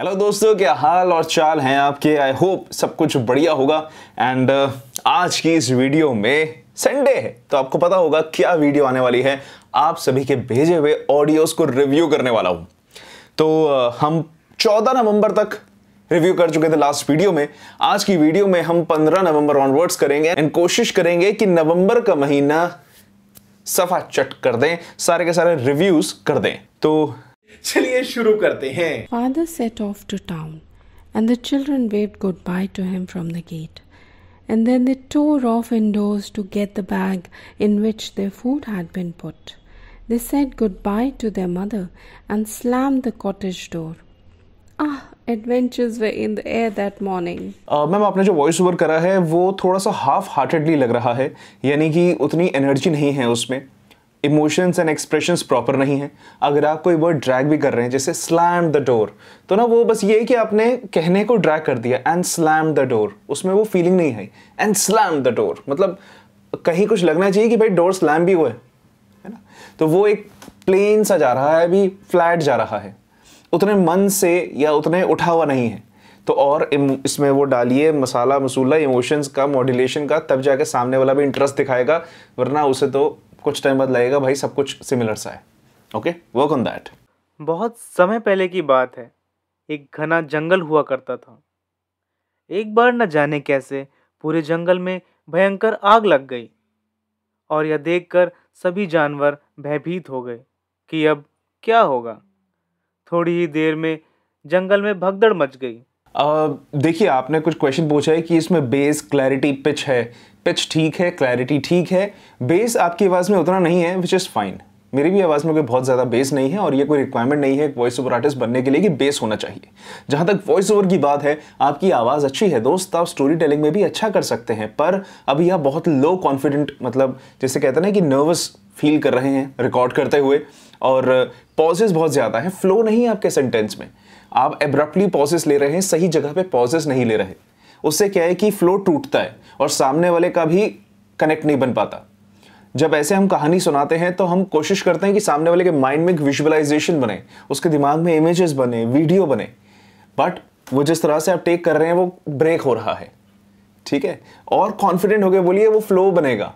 Hello दोस्तों क्या हाल और चाल हैं आपके आई होप सब कुछ बढ़िया होगा एंड uh, आज की इस वीडियो में संडे है तो आपको पता होगा क्या वीडियो आने वाली है आप सभी के भेजे हुए ऑडियोज को रिव्यू करने वाला हूँ तो uh, हम 14 नवंबर तक रिव्यू कर चुके थे लास्ट वीडियो में आज की वीडियो में हम 15 नवंबर ऑनवर्ड्स करेंगे एंड कोशिश करेंगे कि नवंबर का महीना सफा चट कर दें सारे के सारे रिव्यूज कर दें तो चलिए शुरू करते हैं father set off to town and the children wave goodbye to him from the gate and then they tore off indoors to get the bag in which the food had been put they set goodbye to their mother and slam the cottage door Ah, adventures were in the air that morning. Uh, ma'am आपने जो voice over करा है वो थोड़ा सा half heartedly लग रहा है यानी कि उतनी एनर्जी नहीं है उसमें इमोशंस एंड एक्सप्रेशंस प्रॉपर नहीं है अगर आप कोई वर्ड ड्रैग भी कर रहे हैं जैसे स्लैम द डोर तो ना वो बस ये कि आपने कहने को ड्रैग कर दिया एंड स्लैम द डोर उसमें वो फीलिंग नहीं है एंड स्लैम द डोर मतलब कहीं कुछ लगना चाहिए कि भाई डोर स्लैम भी हुआ है है ना तो वो एक प्लेन सा जा रहा है अभी फ्लैट जा रहा है उतने मन से या उतने उठा हुआ नहीं है तो और इसमें वो डालिए मसाला मसूला इमोशंस का मॉड्यूलेशन का तब जाके सामने वाला भी इंटरेस्ट दिखाएगा वरना उसे तो कुछ टाइम बाद लगेगा भाई सब कुछ सिमिलर सा है ओके वर्क ऑन दैट बहुत समय पहले की बात है एक घना जंगल हुआ करता था एक बार न जाने कैसे पूरे जंगल में भयंकर आग लग गई और यह देखकर सभी जानवर भयभीत हो गए कि अब क्या होगा थोड़ी ही देर में जंगल में भगदड़ मच गई देखिए आपने कुछ क्वेश्चन पूछा है कि इसमें बेस क्लैरिटी पिच है पिच ठीक है क्लैरिटी ठीक है बेस आपकी आवाज़ में उतना नहीं है विच इज़ फाइन मेरी भी आवाज़ में कोई बहुत ज़्यादा बेस नहीं है और ये कोई रिक्वायरमेंट नहीं है एक वॉइस ओवर आर्टिस्ट बनने के लिए कि बेस होना चाहिए जहाँ तक वॉइस ओवर की बात है आपकी आवाज़ अच्छी है दोस्त आप स्टोरी टेलिंग में भी अच्छा कर सकते हैं पर अभी आप बहुत लो कॉन्फिडेंट मतलब जैसे कहते ना कि नर्वस फील कर रहे हैं रिकॉर्ड करते हुए और पॉजेज बहुत ज़्यादा है फ्लो नहीं है आपके सेंटेंस में आप एब्रप्टली पॉजेस ले रहे हैं सही जगह पे पॉजेस नहीं ले रहे उससे क्या है कि फ्लो टूटता है और सामने वाले का भी कनेक्ट नहीं बन पाता जब ऐसे हम कहानी सुनाते हैं तो हम कोशिश करते हैं कि सामने वाले के माइंड में एक विजुअलाइजेशन बने उसके दिमाग में इमेजेस बने वीडियो बने बट वो जिस तरह से आप टेक कर रहे हैं वो ब्रेक हो रहा है ठीक है और कॉन्फिडेंट हो गए बोलिए वो फ्लो बनेगा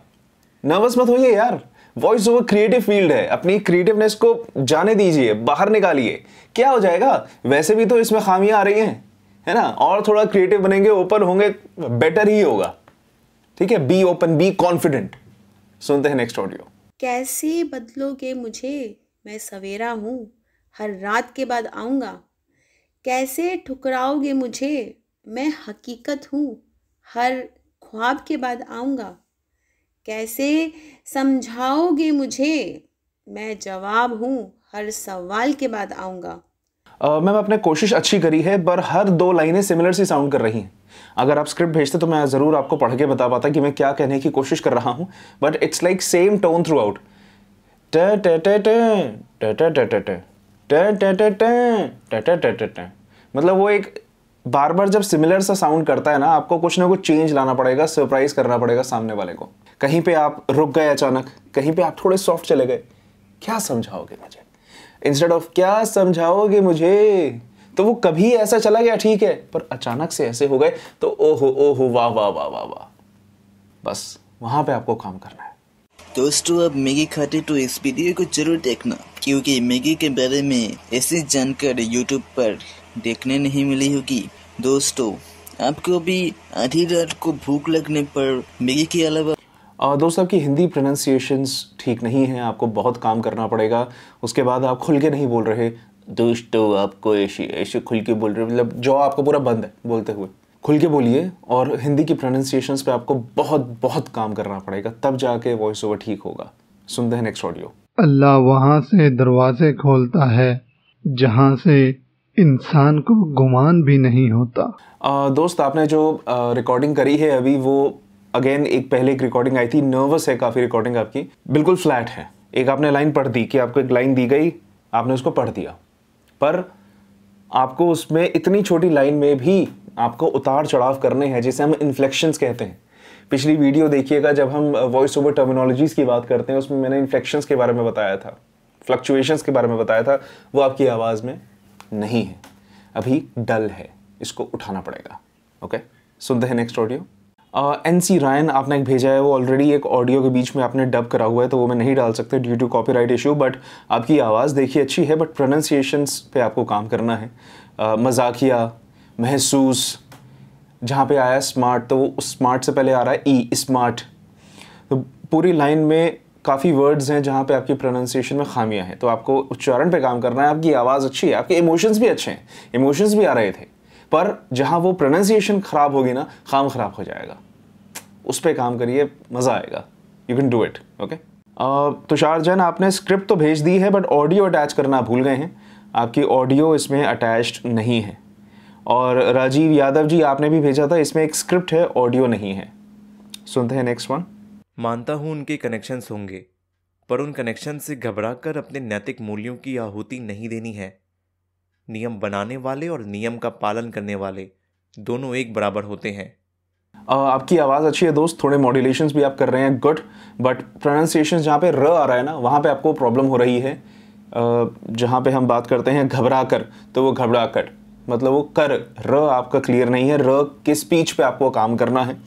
नर्वस मत होइए यार वॉइस ओवर क्रिएटिव फील्ड है अपनी क्रिएटिवनेस को जाने दीजिए बाहर निकालिए क्या हो जाएगा वैसे भी तो इसमें खामियां आ रही हैं है ना और थोड़ा क्रिएटिव बनेंगे ओपन होंगे बेटर ही होगा ठीक है बी ओपन बी कॉन्फिडेंट सुनते हैं नेक्स्ट ऑडियो कैसे बदलोगे मुझे मैं सवेरा हूँ हर रात के बाद आऊँगा कैसे ठुकराओगे मुझे मैं हकीकत हूँ हर ख्वाब के बाद आऊँगा कैसे समझाओगे मुझे मैं जवाब हूँ हर सवाल के बाद आऊंगा मैम आपने कोशिश अच्छी करी है पर हर दो लाइनें सिमिलर सी साउंड कर रही हैं अगर आप स्क्रिप्ट भेजते तो मैं ज़रूर आपको पढ़ के बता पाता कि मैं क्या कहने की कोशिश कर रहा हूँ but it's like same tone throughout मतलब वो एक बार बार जब सिमिलर सा साउंड करता है ना आपको कुछ ना कुछ चेंज लाना पड़ेगा सरप्राइज करना पड़ेगा सामने वाले को कहीं पे आप रुक गए अचानक कहीं पे आप थोड़े सॉफ्ट चले गए क्या समझाओगे मुझे इंस्टेड ऑफ क्या समझाओगे मुझे तो वो कभी ऐसा चला गया ठीक है पर अचानक से ऐसे हो गए तो ओहो ओहो वाह वाह वाह वाह वाह बस वहां पे आपको काम करना है दोस्तों अब मैगी खाते तो इस वीडियो को जरूर देखना क्योंकि मैगी के बारे में ऐसी जानकारी यूट्यूब पर देखने नहीं मिली होगी दोस्तों आपको भी आधी रात को भूख लगने पर मैगी के अलावा दोस्तों आपकी हिंदी प्रोनाउंसिएशंस ठीक नहीं है आपको बहुत काम करना पड़ेगा उसके बाद आप खुल के नहीं बोल रहे दोस्तों आपको ऐसे ऐसे खुल के बोल रहे मतलब जो आपको पूरा बंद है बोलते हुए खुल के बोलिए और हिंदी की प्रोनाउंसिएशंस पे आपको बहुत बहुत काम करना पड़ेगा तब जाके वॉइस ओवर ठीक होगा सुनते हैं नेक्स्ट ऑडियो अल्लाह वहाँ से दरवाजे खोलता है जहाँ से इंसान को गुमान भी नहीं होता आ, दोस्त आपने जो रिकॉर्डिंग करी है अभी वो अगेन एक पहले एक रिकॉर्डिंग आई थी नर्वस है काफ़ी रिकॉर्डिंग आपकी बिल्कुल फ्लैट है एक आपने लाइन पढ़ दी कि आपको एक लाइन दी गई आपने उसको पढ़ दिया पर आपको उसमें इतनी छोटी लाइन में भी आपको उतार चढ़ाव करने हैं जिसे हम इन्फ्लेक्शंस कहते हैं पिछली वीडियो देखिएगा जब हम वॉइस ओवर टर्मिनोलॉजीज़ की बात करते हैं उसमें मैंने इन्फ्लेक्शंस के बारे में बताया था फ्लक्चुएशंस के बारे में बताया था वो आपकी आवाज़ में नहीं है अभी डल है इसको उठाना पड़ेगा ओके सुनते हैं नेक्स्ट ऑडियो एन सी रायन आपने एक भेजा है वो ऑलरेडी एक ऑडियो के बीच में आपने डब करा हुआ है तो वो मैं नहीं डाल सकते due to copyright issue but आपकी आवाज़ देखिए अच्छी है बट प्रोनाउंसिएशंस पे आपको काम करना है uh, मजाकिया महसूस जहाँ पे आया स्मार्ट तो वो उस स्मार्ट से पहले आ रहा है ई e, स्मार्ट तो पूरी लाइन में काफ़ी वर्ड्स हैं जहाँ पे आपकी प्रोनाउंसिएशन में खामियां हैं तो आपको उच्चारण पे काम करना है आपकी आवाज़ अच्छी है आपके इमोशंस भी अच्छे हैं इमोशंस भी आ रहे थे पर जहाँ वो प्रोनाउंसिएशन ख़राब होगी ना खाम ख़राब हो जाएगा उस पर काम करिए मज़ा आएगा you can do it okay Tushar Jain आपने स्क्रिप्ट तो भेज दी है बट ऑडियो अटैच करना भूल गए हैं आपकी ऑडियो इसमें अटैच नहीं है और राजीव यादव जी आपने भी भेजा था इसमें एक स्क्रिप्ट है ऑडियो नहीं है सुनते हैं नेक्स्ट वन मानता हूँ उनके कनेक्शंस होंगे पर उन कनेक्शन से घबरा कर अपने नैतिक मूल्यों की आहूति नहीं देनी है नियम बनाने वाले और नियम का पालन करने वाले दोनों एक बराबर होते हैं आपकी आवाज़ अच्छी है दोस्त थोड़े मॉड्यूलेशन भी आप कर रहे हैं गुड बट प्रोनाउंसिएशन जहाँ पे र आ रहा है ना वहाँ पे आपको प्रॉब्लम हो रही है जहाँ पे हम बात करते हैं घबरा कर तो वो घबरा कर मतलब वो कर र आपका क्लियर नहीं है र के स्पीच पे आपको काम करना है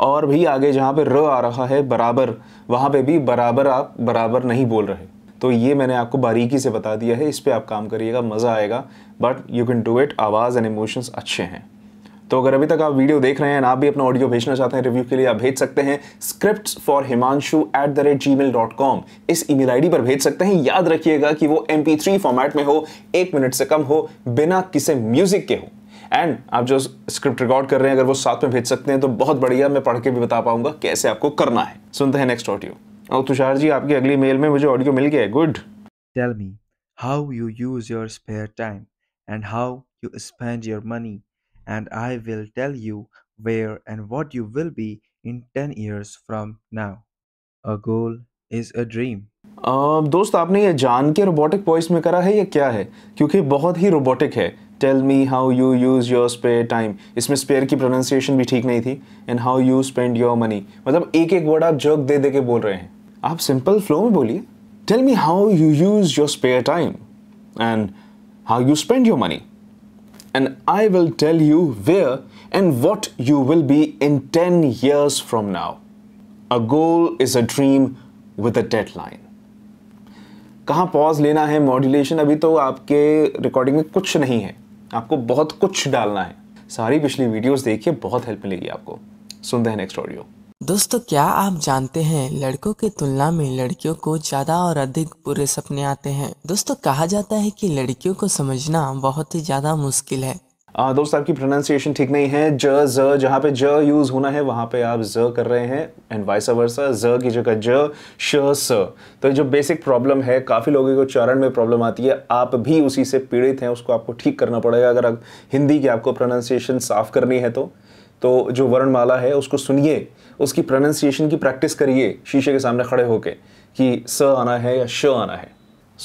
और भी आगे जहाँ पे र आ रहा है बराबर वहाँ पे भी बराबर आप बराबर नहीं बोल रहे तो ये मैंने आपको बारीकी से बता दिया है इस पर आप काम करिएगा मज़ा आएगा but you can do it आवाज़ एंड इमोशंस अच्छे हैं तो अगर अभी तक आप वीडियो देख रहे हैं आप भी अपना ऑडियो भेजना चाहते हैं रिव्यू के लिए आप भेज सकते हैं script for Himanshu at the rate Gmail dot com इस ई मेल पर भेज सकते हैं याद रखिएगा कि वो एम पी थ्री फॉर्मेट में हो एक मिनट से कम हो बिना किसी म्यूजिक के हो एंड आप जो स्क्रिप्ट रिकॉर्ड कर रहे हैं अगर वो साथ में भेज सकते हैं तो बहुत बढ़िया मैं पढ़ के भी बता पाऊंगा कैसे आपको करना है सुनते हैं नेक्स्ट ऑडियो और तुषार जी आपकी अगली मेल में मुझे ऑडियो मिल गया है good tell me how you use your spare time and how you spend your money and I will tell you where and what you will be in ten years from now a goal is a dream दोस्त आपने ये जान के robotic voice में करा है या क्या है क्योंकि बहुत ही रोबोटिक है tell me how you use your spare time इसमें स्पेयर की प्रोनाउंसिएशन भी ठीक नहीं थी and how you spend your money मतलब एक एक वर्ड आप जर्क दे दे के बोल रहे हैं आप सिंपल फ्लो में बोलिए tell me how you use your spare time and how you spend your money and I will tell you where and what you will be in ten years from now a goal is a dream with a deadline कहाँ pause लेना है modulation अभी तो आपके recording में कुछ नहीं है आपको बहुत कुछ डालना है सारी पिछली वीडियोस देखिए बहुत हेल्प मिलेगी आपको सुनते हैं नेक्स्ट ऑडियो दोस्तों क्या आप जानते हैं लड़कों की तुलना में लड़कियों को ज़्यादा और अधिक बुरे सपने आते हैं दोस्तों कहा जाता है कि लड़कियों को समझना बहुत ही ज़्यादा मुश्किल है आ, दोस्त आपकी प्रोनाउंसिएशन ठीक नहीं है ज ज जहाँ पे ज यूज़ होना है वहाँ पे आप ज कर रहे हैं एंड वाइस वर्सा ज की जगह ज श स तो जो बेसिक प्रॉब्लम है काफ़ी लोगों को उच्चारण में प्रॉब्लम आती है आप भी उसी से पीड़ित हैं उसको आपको ठीक करना पड़ेगा अगर आप हिंदी की आपको प्रोनाउंसिएशन साफ़ करनी है तो तो जो वर्णमाला है उसको सुनिए उसकी प्रोनाउंसिएशन की प्रैक्टिस करिए शीशे के सामने खड़े होके कि स आना है या श आना है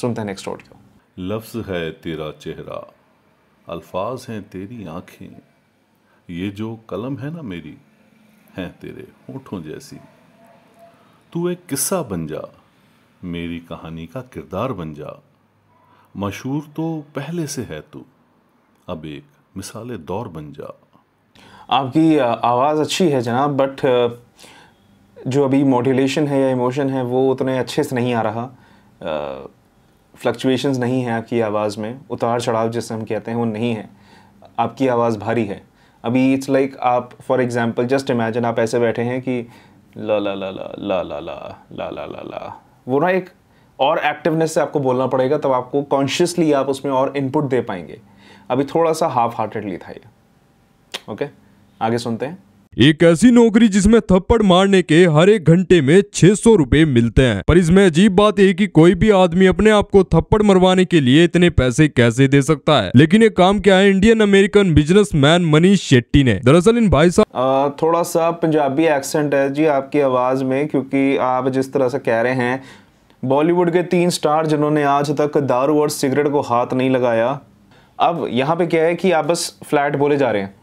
सुनते हैं नेक्स्ट ऑडियो लफ्ज़ है तेरा चेहरा अल्फाज हैं तेरी आँखें ये जो कलम है ना मेरी हैं तेरे होठों जैसी तू एक किस्सा बन जा मेरी कहानी का किरदार बन जा मशहूर तो पहले से है तू अब एक मिसाल दौर बन जा आपकी आवाज़ अच्छी है जनाब बट जो अभी मोटिवेशन है या इमोशन है वो उतने अच्छे से नहीं आ रहा फ्लक्चुएशंस नहीं हैं आपकी आवाज़ में उतार चढ़ाव जिसे हम कहते हैं वो नहीं है आपकी आवाज़ भारी है अभी इट्स लाइक like आप फॉर एग्जांपल जस्ट इमेजिन आप ऐसे बैठे हैं कि ला ला ला ला ला ला ला ला ला ला ला वो ना एक और एक्टिवनेस से आपको बोलना पड़ेगा तब आपको कॉन्शियसली आप उसमें और इनपुट दे पाएंगे अभी थोड़ा सा हाफ हार्टेडली था ये ओके आगे सुनते हैं एक ऐसी नौकरी जिसमें थप्पड़ मारने के हर एक घंटे में छह सौ रूपए मिलते हैं पर इसमें अजीब बात यह कि कोई भी आदमी अपने आप को थप्पड़ मरवाने के लिए इतने पैसे कैसे दे सकता है लेकिन ये काम क्या है Indian American businessman Manish Shetty ने दरअसल इन भाई साहब थोड़ा सा पंजाबी एक्सेंट है जी आपकी आवाज में क्योंकि आप जिस तरह से कह रहे हैं बॉलीवुड के तीन स्टार जिन्होंने आज तक दारू और सिगरेट को हाथ नहीं लगाया अब यहाँ पे क्या है कि आप बस फ्लैट बोले जा रहे हैं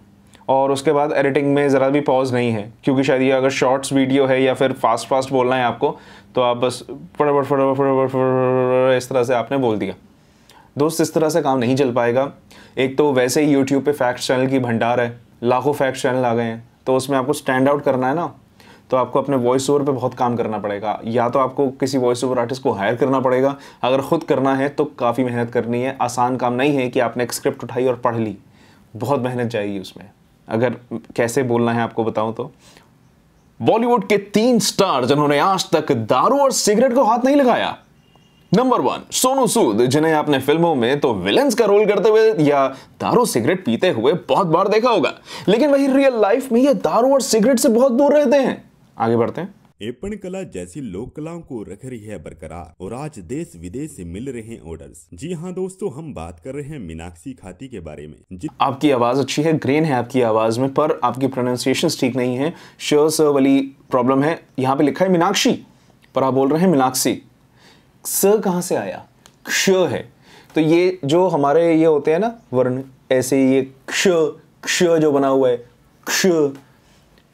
और उसके बाद एडिटिंग में ज़रा भी पॉज नहीं है क्योंकि शायद ये अगर शॉर्ट्स वीडियो है या फिर फास्ट फास्ट बोलना है आपको तो आप बस फटाफट फटाफट फटाफट इस तरह से आपने बोल दिया दोस्त इस तरह से काम नहीं चल पाएगा एक तो वैसे ही यूट्यूब पे फैक्ट चैनल की भंडार है लाखों फैक्ट चैनल आ गए हैं तो उसमें आपको स्टैंड आउट करना है ना तो आपको अपने वॉइस ओवर पे बहुत काम करना पड़ेगा या तो आपको किसी वॉइस ओवर आर्टिस्ट को हायर करना पड़ेगा अगर ख़ुद करना है तो काफ़ी मेहनत करनी है आसान काम नहीं है कि आपने एक स्क्रिप्ट उठाई और पढ़ ली बहुत मेहनत जाएगी उसमें अगर कैसे बोलना है आपको बताऊं तो बॉलीवुड के तीन स्टार जिन्होंने आज तक दारू और सिगरेट को हाथ नहीं लगाया नंबर वन सोनू सूद जिन्हें आपने फिल्मों में तो विलन्स का रोल करते हुए या दारू सिगरेट पीते हुए बहुत बार देखा होगा लेकिन वही रियल लाइफ में ये दारू और सिगरेट से बहुत दूर रहते हैं आगे बढ़ते हैं एपन कला जैसी लोक कलाओं को रख रही है बरकरार और आज देश विदेश से मिल रहे हैं ऑर्डर्स जी हाँ दोस्तों हम बात कर रहे हैं मीनाक्षी खाती के बारे में आपकी आवाज अच्छी है ग्रेन है आपकी आवाज में पर आपकी प्रोनाउंसिएशन ठीक नहीं है श्योर वाली प्रॉब्लम है यहाँ पे लिखा है मीनाक्षी पर आप बोल रहे हैं मीनाक्षी स कहाँ से आया क्ष है तो ये जो हमारे ये होते हैं ना वर्ण ऐसे ये क्ष क्ष जो बना हुआ है क्ष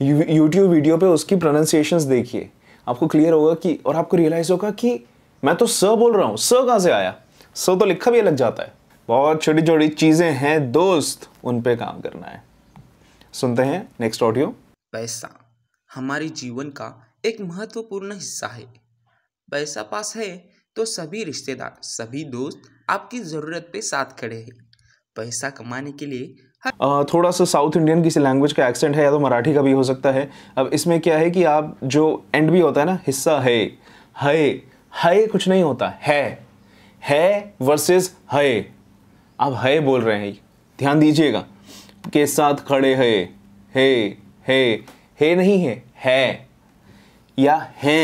यूट्यूब वीडियो पे उसकी प्रोनाउंसिएशन देखिए आपको क्लियर होगा कि और आपको रियलाइज़ होगा कि मैं तो स बोल रहा हूँ स कहाँ से आया स तो लिखा भी अलग जाता है बहुत छोटी छोटी चीज़ें हैं दोस्त उन पे काम करना है सुनते हैं नेक्स्ट ऑडियो पैसा हमारी जीवन का एक महत्वपूर्ण हिस्सा है पैसा पास है तो सभी रिश्तेदार सभी दोस्त आपकी ज़रूरत पे साथ खड़े हैं पैसा कमाने के लिए थोड़ा सा साउथ इंडियन किसी लैंग्वेज का एक्सेंट है या तो मराठी का भी हो सकता है अब इसमें क्या है कि आप जो एंड भी होता है ना हिस्सा है है है कुछ नहीं होता है है वर्सेस है आप है बोल रहे हैं ध्यान दीजिएगा के साथ खड़े है हे हे हे नहीं है है या है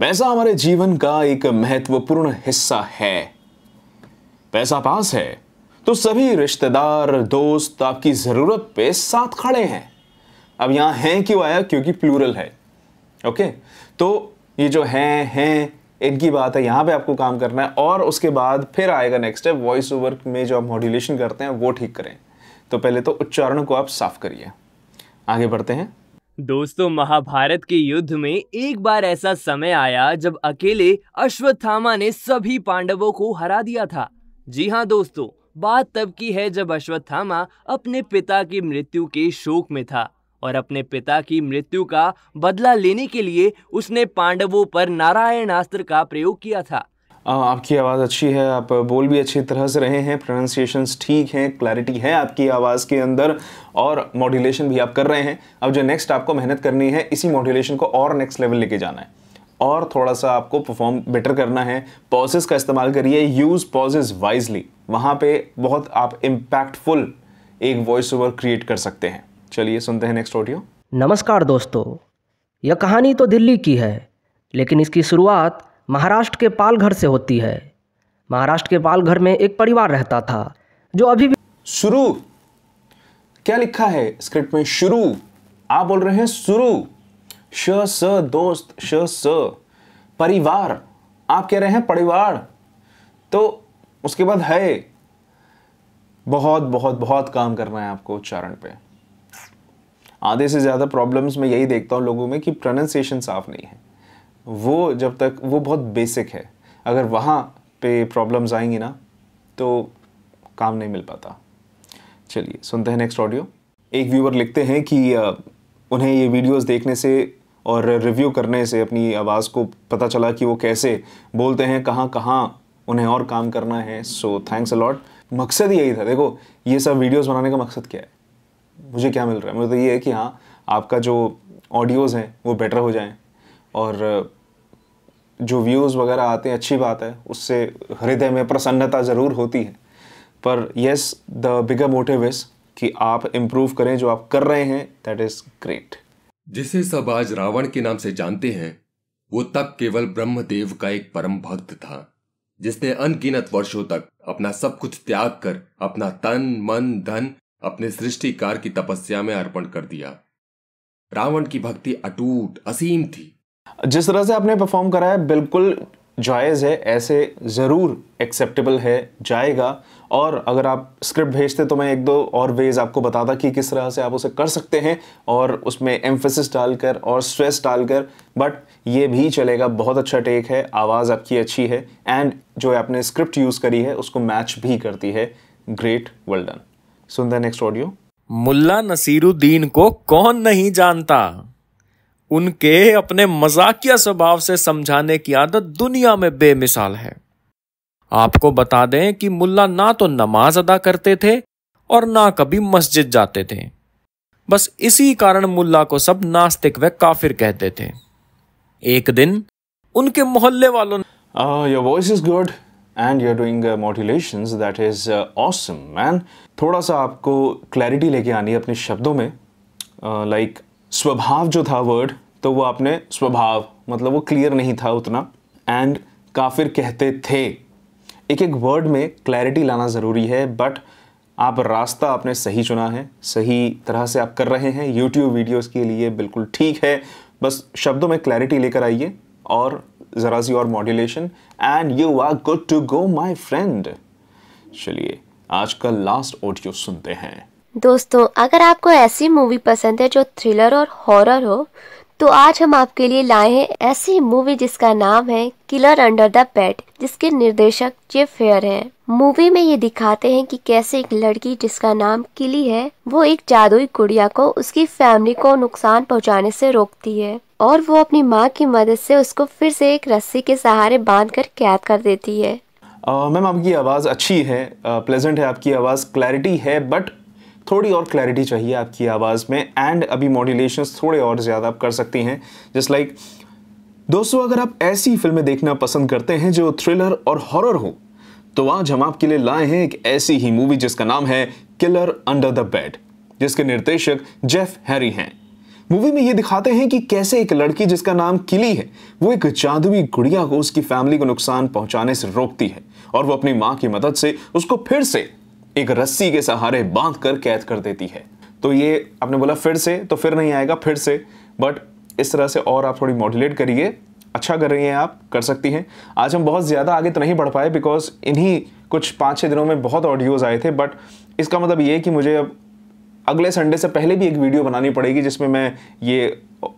पैसा हमारे जीवन का एक महत्वपूर्ण हिस्सा है पैसा पास है तो सभी रिश्तेदार दोस्त आपकी ज़रूरत पे साथ खड़े हैं अब यहां है क्यों आया क्योंकि प्लूरल है ओके तो ये जो हैं हैं इनकी बात है यहां पे आपको काम करना है और उसके बाद फिर आएगा नेक्स्ट है वॉइस ओवर में जो आप मॉड्यूलेशन करते हैं वो ठीक करें तो पहले तो उच्चारण को आप साफ करिए आगे बढ़ते हैं दोस्तों महाभारत के युद्ध में एक बार ऐसा समय आया जब अकेले अश्वत्थामा ने सभी पांडवों को हरा दिया था जी हाँ दोस्तों बात तब की है जब अश्वत्थामा अपने पिता की मृत्यु के शोक में था और अपने पिता की मृत्यु का बदला लेने के लिए उसने पांडवों पर नारायण अस्त्र का प्रयोग किया था आपकी आवाज़ अच्छी है आप बोल भी अच्छी तरह से रहे हैं प्रोनाउंसिएशंस ठीक हैं क्लैरिटी है आपकी आवाज़ के अंदर और मॉड्यूलेशन भी आप कर रहे हैं अब जो नेक्स्ट आपको मेहनत करनी है इसी मॉड्यूलेशन को और नेक्स्ट लेवल लेके जाना है और थोड़ा सा आपको परफॉर्म बेटर करना है पॉजेस का इस्तेमाल करिए यूज़ पॉजेस वाइजली वहाँ पे बहुत आप इम्पैक्टफुल एक वॉइस ओवर क्रिएट कर सकते हैं चलिए सुनते हैं नेक्स्ट ऑडियो नमस्कार दोस्तों यह कहानी तो दिल्ली की है लेकिन इसकी शुरुआत महाराष्ट्र के पालघर से होती है महाराष्ट्र के पालघर में एक परिवार रहता था जो अभी भी शुरू क्या लिखा है स्क्रिप्ट में शुरू आप बोल रहे हैं शुरू श स दोस्त श स परिवार आप कह रहे हैं परिवार तो उसके बाद है बहुत बहुत बहुत काम करना है आपको उच्चारण पे आधे से ज़्यादा प्रॉब्लम्स में यही देखता हूँ लोगों में कि प्रोनाउंसिएशन साफ नहीं है वो जब तक वो बहुत बेसिक है अगर वहाँ पे प्रॉब्लम्स आएंगी ना तो काम नहीं मिल पाता चलिए सुनते हैं नेक्स्ट ऑडियो एक व्यूवर लिखते हैं कि उन्हें ये वीडियोस देखने से और रिव्यू करने से अपनी आवाज़ को पता चला कि वो कैसे बोलते हैं कहाँ कहाँ उन्हें और काम करना है सो थैंक्स अलॉट मकसद यही था देखो ये सब वीडियोज़ बनाने का मकसद क्या है मुझे क्या मिल रहा है मुझे मतलब तो ये है कि हाँ आपका जो ऑडियोज़ हैं वो बेटर हो जाएं और जो व्यूज़ वगैरह आते हैं अच्छी बात है उससे हृदय में प्रसन्नता ज़रूर होती है पर yes the bigger motive is कि आप इम्प्रूव करें जो आप कर रहे हैं दैट इज़ ग्रेट जिसे सब आज रावण के नाम से जानते हैं वो तब केवल ब्रह्मदेव का एक परम भक्त था जिसने अनगिनत वर्षों तक अपना सब कुछ त्याग कर अपना तन मन धन अपने सृष्टिकार की तपस्या में अर्पण कर दिया रावण की भक्ति अटूट असीम थी जिस तरह से आपने परफॉर्म कराया बिल्कुल जायज़ है ऐसे ज़रूर एक्सेप्टेबल है जाएगा और अगर आप स्क्रिप्ट भेजते तो मैं एक दो और वेज़ आपको बताता कि किस तरह से आप उसे कर सकते हैं और उसमें एम्फेसिस डालकर और स्ट्रेस डालकर बट ये भी चलेगा बहुत अच्छा टेक है आवाज़ आपकी अच्छी है एंड जो आपने स्क्रिप्ट यूज़ करी है उसको मैच भी करती है ग्रेट वर्ल्डन सुन the next audio Mulla Nasiruddin को कौन नहीं जानता उनके अपने मजाकिया स्वभाव से समझाने की आदत दुनिया में बेमिसाल है आपको बता दें कि मुल्ला ना तो नमाज अदा करते थे और ना कभी मस्जिद जाते थे बस इसी कारण मुल्ला को सब नास्तिक व काफिर कहते थे एक दिन उनके मोहल्ले वालों your voice is good and you are doing motivations that is awesome man थोड़ा सा आपको क्लैरिटी लेके आनी है अपने शब्दों में लाइक uh, स्वभाव जो था वर्ड तो वो आपने स्वभाव मतलब वो क्लियर नहीं था उतना एंड काफिर कहते थे एक एक वर्ड में क्लैरिटी लाना ज़रूरी है बट आप रास्ता आपने सही चुना है सही तरह से आप कर रहे हैं यूट्यूब वीडियोस के लिए बिल्कुल ठीक है बस शब्दों में क्लैरिटी लेकर आइए और ज़रा सी और modulation and you are good to go my friend चलिए आज का लास्ट ऑडियो सुनते हैं दोस्तों अगर आपको ऐसी मूवी पसंद है जो थ्रिलर और हॉरर हो तो आज हम आपके लिए लाए हैं ऐसी मूवी जिसका नाम है किलर अंडर द पेट जिसके निर्देशक जेफ फेयर है मूवी में ये दिखाते हैं कि कैसे एक लड़की जिसका नाम किली है वो एक जादुई गुड़िया को उसकी फैमिली को नुकसान पहुंचाने से रोकती है और वो अपनी माँ की मदद से उसको फिर से एक रस्सी के सहारे बांध कर कैद कर देती है मैम आपकी आवाज़ अच्छी है प्लेजेंट है आपकी आवाज़ क्लैरिटी है बट थोड़ी और क्लैरिटी चाहिए आपकी आवाज़ में एंड अभी मॉड्यूलेशन थोड़े और ज़्यादा आप कर सकती हैं जस्ट लाइक like, दोस्तों अगर आप ऐसी फिल्में देखना पसंद करते हैं जो थ्रिलर और हॉरर हो तो आज हम आपके लिए लाए हैं एक ऐसी ही मूवी जिसका नाम है किलर अंडर द बेड जिसके निर्देशक जेफ हैरी हैं मूवी में ये दिखाते हैं कि कैसे एक लड़की जिसका नाम किली है वो एक जादुई गुड़िया को उसकी फैमिली को नुकसान पहुंचाने से रोकती है और वो अपनी माँ की मदद से उसको फिर से एक रस्सी के सहारे बांध कर कैद कर देती है तो ये आपने बोला फिर से तो फिर नहीं आएगा फिर से बट इस तरह से और आप थोड़ी मॉड्यूलेट करिए अच्छा कर रही हैं आप कर सकती हैं आज हम बहुत ज़्यादा आगे तो नहीं बढ़ पाए बिकॉज इन्हीं कुछ पाँच छः दिनों में बहुत ऑडियोज़ आए थे बट इसका मतलब ये कि मुझे अब अगले संडे से पहले भी एक वीडियो बनानी पड़ेगी जिसमें मैं ये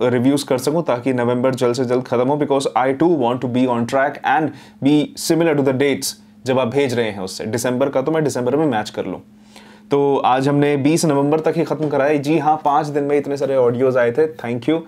रिव्यूज़ कर सकूं ताकि नवंबर जल्द से जल्द खत्म हो because I too want to be on track and be similar to the dates जब आप भेज रहे हैं उससे दिसंबर का तो मैं दिसंबर में मैच कर लूँ तो आज हमने 20 नवंबर तक ही ख़त्म कराया जी हाँ पाँच दिन में इतने सारे ऑडियोज़ आए थे थैंक यू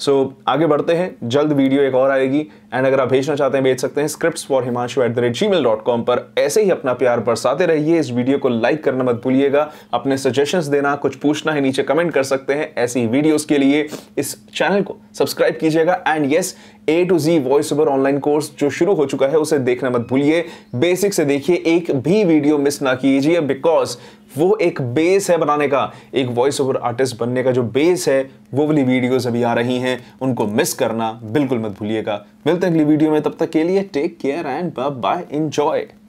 सो so, आगे बढ़ते हैं जल्द वीडियो एक और आएगी एंड अगर आप भेजना चाहते हैं भेज सकते हैं script for Himanshu at the rate Gmail dot com पर ऐसे ही अपना प्यार बरसाते रहिए इस वीडियो को लाइक करना मत भूलिएगा अपने सजेशंस देना कुछ पूछना है नीचे कमेंट कर सकते हैं ऐसी वीडियोज वीडियोस के लिए इस चैनल को सब्सक्राइब कीजिएगा and yes A to G voice over online course जो शुरू हो चुका है उसे देखना मत भूलिए बेसिक से देखिए एक भी वीडियो मिस ना कीजिए बिकॉज वो एक बेस है बनाने का एक वॉइस ओवर आर्टिस्ट बनने का जो बेस है वो वाली वीडियोस अभी आ रही हैं उनको मिस करना बिल्कुल मत भूलिएगा मिलते हैं अगली वीडियो में तब तक के लिए take care and bye enjoy